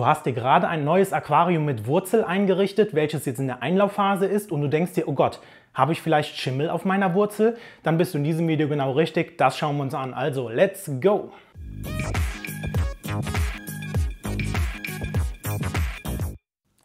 Du hast dir gerade ein neues Aquarium mit Wurzel eingerichtet, welches jetzt in der Einlaufphase ist und du denkst dir, oh Gott, habe ich vielleicht Schimmel auf meiner Wurzel? Dann bist du in diesem Video genau richtig, das schauen wir uns an. Also, let's go!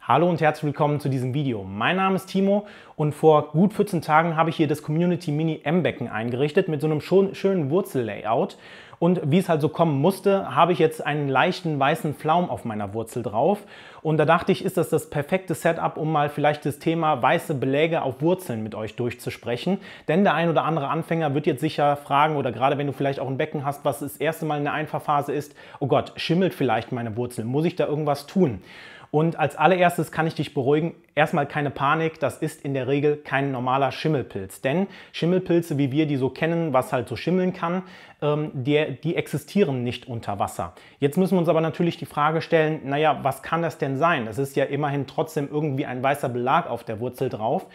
Hallo und herzlich willkommen zu diesem Video. Mein Name ist Timo und vor gut 14 Tagen habe ich hier das Community Mini M-Becken eingerichtet mit so einem schönen Wurzellayout. Und wie es halt so kommen musste, habe ich jetzt einen leichten weißen Flaum auf meiner Wurzel drauf. Und da dachte ich, ist das das perfekte Setup, um mal vielleicht das Thema weiße Beläge auf Wurzeln mit euch durchzusprechen. Denn der ein oder andere Anfänger wird jetzt sicher fragen, oder gerade wenn du vielleicht auch ein Becken hast, was das erste Mal in der Einfahrphase ist, oh Gott, schimmelt vielleicht meine Wurzel? Muss ich da irgendwas tun? Und als allererstes kann ich dich beruhigen, erstmal keine Panik, das ist in der Regel kein normaler Schimmelpilz. Denn Schimmelpilze, wie wir die so kennen, was halt so schimmeln kann, ähm, die, die existieren nicht unter Wasser. Jetzt müssen wir uns aber natürlich die Frage stellen, naja, was kann das denn sein? Das ist ja immerhin trotzdem irgendwie ein weißer Belag auf der Wurzel drauf.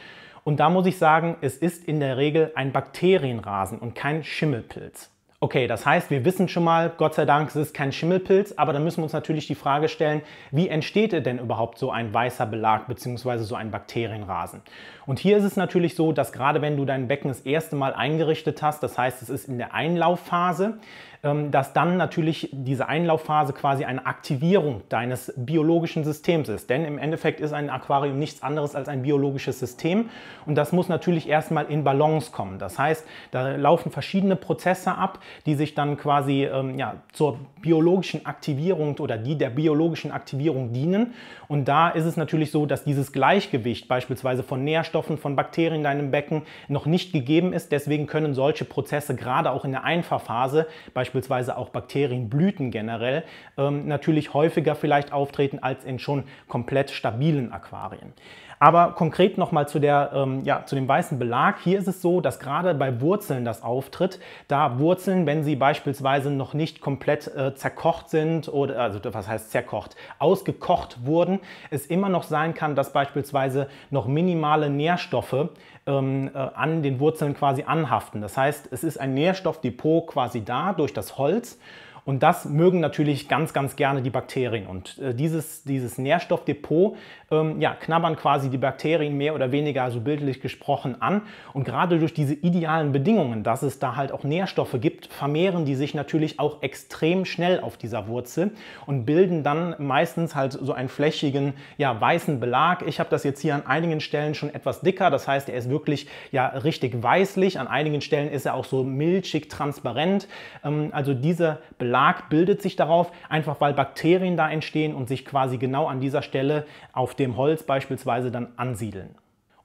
Und da muss ich sagen, es ist in der Regel ein Bakterienrasen und kein Schimmelpilz. Okay, das heißt, wir wissen schon mal, Gott sei Dank, es ist kein Schimmelpilz, aber dann müssen wir uns natürlich die Frage stellen, wie entsteht denn überhaupt so ein weißer Belag bzw. so ein Bakterienrasen? Und hier ist es natürlich so, dass gerade wenn du dein Becken das erste Mal eingerichtet hast, das heißt, es ist in der Einlaufphase, ähm, dass dann natürlich diese Einlaufphase quasi eine Aktivierung deines biologischen Systems ist. Denn im Endeffekt ist ein Aquarium nichts anderes als ein biologisches System und das muss natürlich erstmal in Balance kommen. Das heißt, da laufen verschiedene Prozesse ab, die sich dann quasi ähm, ja, zur biologischen Aktivierung oder die der biologischen Aktivierung dienen. Und da ist es natürlich so, dass dieses Gleichgewicht beispielsweise von Nährstoffen, von Bakterien in deinem Becken noch nicht gegeben ist. Deswegen können solche Prozesse gerade auch in der Einfahrphase, beispielsweise auch Bakterienblüten generell, ähm, natürlich häufiger vielleicht auftreten als in schon komplett stabilen Aquarien. Aber konkret nochmal zu, ähm, ja, zu dem weißen Belag. Hier ist es so, dass gerade bei Wurzeln das auftritt. Da Wurzeln, wenn sie beispielsweise noch nicht komplett äh, zerkocht sind oder, also was heißt zerkocht, ausgekocht wurden, es immer noch sein kann, dass beispielsweise noch minimale Nährstoffe ähm, äh, an den Wurzeln quasi anhaften. Das heißt, es ist ein Nährstoffdepot quasi da durch das Holz. Und das mögen natürlich ganz, ganz gerne die Bakterien. Und äh, dieses, dieses Nährstoffdepot ähm, ja, knabbern quasi die Bakterien mehr oder weniger, also bildlich gesprochen, an. Und gerade durch diese idealen Bedingungen, dass es da halt auch Nährstoffe gibt, vermehren die sich natürlich auch extrem schnell auf dieser Wurzel und bilden dann meistens halt so einen flächigen, ja, weißen Belag. Ich habe das jetzt hier an einigen Stellen schon etwas dicker. Das heißt, er ist wirklich ja richtig weißlich. An einigen Stellen ist er auch so milchig transparent. Ähm, also dieser Belag Belag bildet sich darauf, einfach weil Bakterien da entstehen und sich quasi genau an dieser Stelle auf dem Holz beispielsweise dann ansiedeln.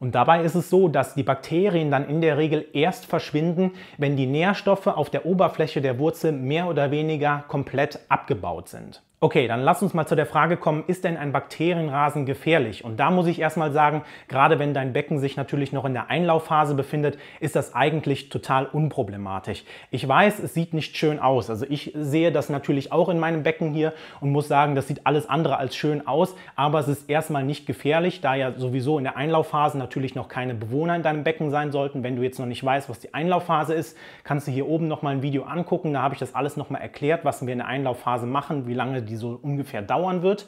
Und dabei ist es so, dass die Bakterien dann in der Regel erst verschwinden, wenn die Nährstoffe auf der Oberfläche der Wurzel mehr oder weniger komplett abgebaut sind. Okay, dann lass uns mal zu der Frage kommen, ist denn ein Bakterienrasen gefährlich? Und da muss ich erstmal sagen, gerade wenn dein Becken sich natürlich noch in der Einlaufphase befindet, ist das eigentlich total unproblematisch. Ich weiß, es sieht nicht schön aus. Also ich sehe das natürlich auch in meinem Becken hier und muss sagen, das sieht alles andere als schön aus, aber es ist erstmal nicht gefährlich, da ja sowieso in der Einlaufphase natürlich noch keine Bewohner in deinem Becken sein sollten. Wenn du jetzt noch nicht weißt, was die Einlaufphase ist, kannst du hier oben nochmal ein Video angucken. Da habe ich das alles nochmal erklärt, was wir in der Einlaufphase machen, wie lange die so ungefähr dauern wird.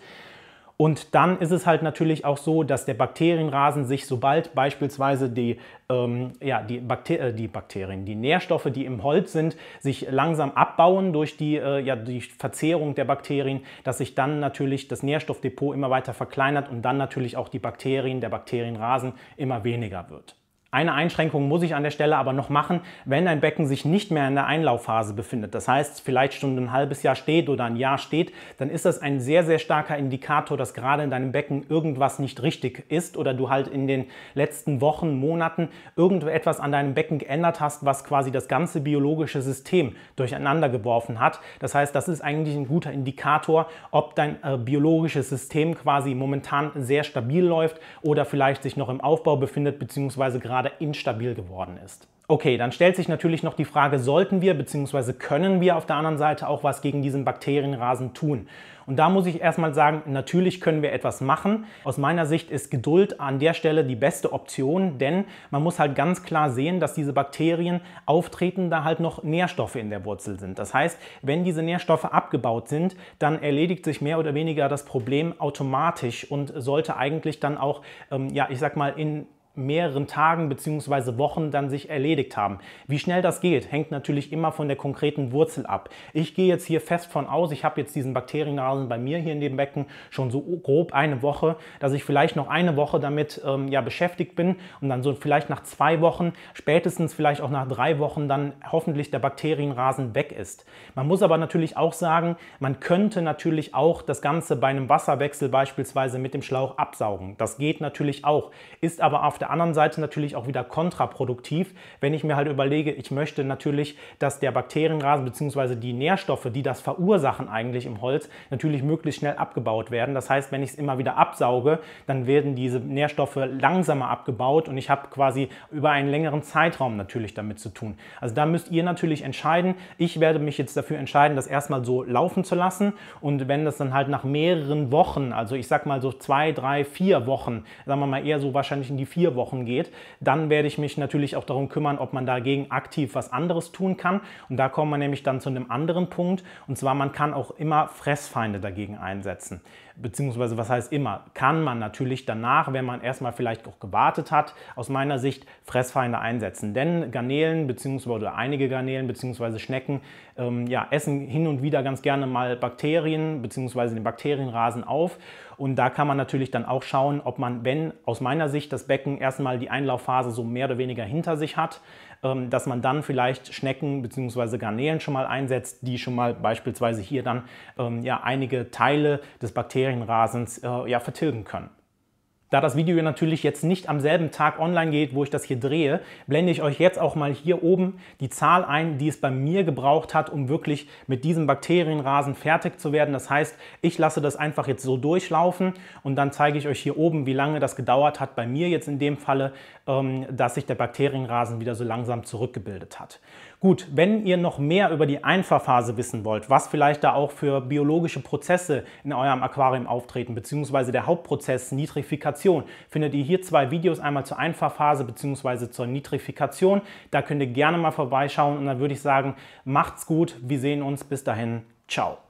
Und dann ist es halt natürlich auch so, dass der Bakterienrasen sich, sobald beispielsweise die, ähm, ja, die, Bakter äh, die Bakterien, die Nährstoffe, die im Holz sind, sich langsam abbauen durch die, äh, ja, die Verzehrung der Bakterien, dass sich dann natürlich das Nährstoffdepot immer weiter verkleinert und dann natürlich auch die Bakterien, der Bakterienrasen immer weniger wird. Eine Einschränkung muss ich an der Stelle aber noch machen, wenn dein Becken sich nicht mehr in der Einlaufphase befindet. Das heißt, vielleicht schon ein halbes Jahr steht oder ein Jahr steht, dann ist das ein sehr, sehr starker Indikator, dass gerade in deinem Becken irgendwas nicht richtig ist oder du halt in den letzten Wochen, Monaten irgendetwas an deinem Becken geändert hast, was quasi das ganze biologische System durcheinander geworfen hat. Das heißt, das ist eigentlich ein guter Indikator, ob dein äh, biologisches System quasi momentan sehr stabil läuft oder vielleicht sich noch im Aufbau befindet, beziehungsweise gerade gerade instabil geworden ist. Okay, dann stellt sich natürlich noch die Frage, sollten wir bzw. können wir auf der anderen Seite auch was gegen diesen Bakterienrasen tun? Und da muss ich erstmal sagen, natürlich können wir etwas machen. Aus meiner Sicht ist Geduld an der Stelle die beste Option, denn man muss halt ganz klar sehen, dass diese Bakterien auftreten, da halt noch Nährstoffe in der Wurzel sind. Das heißt, wenn diese Nährstoffe abgebaut sind, dann erledigt sich mehr oder weniger das Problem automatisch und sollte eigentlich dann auch, ähm, ja, ich sag mal, in mehreren Tagen bzw. Wochen dann sich erledigt haben. Wie schnell das geht, hängt natürlich immer von der konkreten Wurzel ab. Ich gehe jetzt hier fest von aus, ich habe jetzt diesen Bakterienrasen bei mir hier in dem Becken schon so grob eine Woche, dass ich vielleicht noch eine Woche damit ähm, ja, beschäftigt bin und dann so vielleicht nach zwei Wochen, spätestens vielleicht auch nach drei Wochen dann hoffentlich der Bakterienrasen weg ist. Man muss aber natürlich auch sagen, man könnte natürlich auch das Ganze bei einem Wasserwechsel beispielsweise mit dem Schlauch absaugen. Das geht natürlich auch, ist aber auf der der anderen Seite natürlich auch wieder kontraproduktiv, wenn ich mir halt überlege, ich möchte natürlich, dass der Bakterienrasen bzw. die Nährstoffe, die das verursachen eigentlich im Holz, natürlich möglichst schnell abgebaut werden. Das heißt, wenn ich es immer wieder absauge, dann werden diese Nährstoffe langsamer abgebaut und ich habe quasi über einen längeren Zeitraum natürlich damit zu tun. Also da müsst ihr natürlich entscheiden. Ich werde mich jetzt dafür entscheiden, das erstmal so laufen zu lassen und wenn das dann halt nach mehreren Wochen, also ich sag mal so zwei, drei, vier Wochen, sagen wir mal eher so wahrscheinlich in die vier Wochen, Wochen geht, dann werde ich mich natürlich auch darum kümmern, ob man dagegen aktiv was anderes tun kann. Und da kommen wir nämlich dann zu einem anderen Punkt. Und zwar, man kann auch immer Fressfeinde dagegen einsetzen beziehungsweise was heißt immer, kann man natürlich danach, wenn man erstmal vielleicht auch gewartet hat, aus meiner Sicht Fressfeinde einsetzen. Denn Garnelen, beziehungsweise oder einige Garnelen, beziehungsweise Schnecken, ähm, ja, essen hin und wieder ganz gerne mal Bakterien, beziehungsweise den Bakterienrasen auf. Und da kann man natürlich dann auch schauen, ob man, wenn aus meiner Sicht das Becken erstmal die Einlaufphase so mehr oder weniger hinter sich hat, ähm, dass man dann vielleicht Schnecken bzw. Garnelen schon mal einsetzt, die schon mal beispielsweise hier dann ähm, ja, einige Teile des Bakterienrasens äh, ja, vertilgen können. Da das Video natürlich jetzt nicht am selben Tag online geht, wo ich das hier drehe, blende ich euch jetzt auch mal hier oben die Zahl ein, die es bei mir gebraucht hat, um wirklich mit diesem Bakterienrasen fertig zu werden. Das heißt, ich lasse das einfach jetzt so durchlaufen und dann zeige ich euch hier oben, wie lange das gedauert hat, bei mir jetzt in dem Falle, ähm, dass sich der Bakterienrasen wieder so langsam zurückgebildet hat. Gut, wenn ihr noch mehr über die Einfahrphase wissen wollt, was vielleicht da auch für biologische Prozesse in eurem Aquarium auftreten, beziehungsweise der Hauptprozess Nitrifikation, findet ihr hier zwei Videos, einmal zur Einfahrphase beziehungsweise zur Nitrifikation. Da könnt ihr gerne mal vorbeischauen und dann würde ich sagen, macht's gut, wir sehen uns, bis dahin, ciao.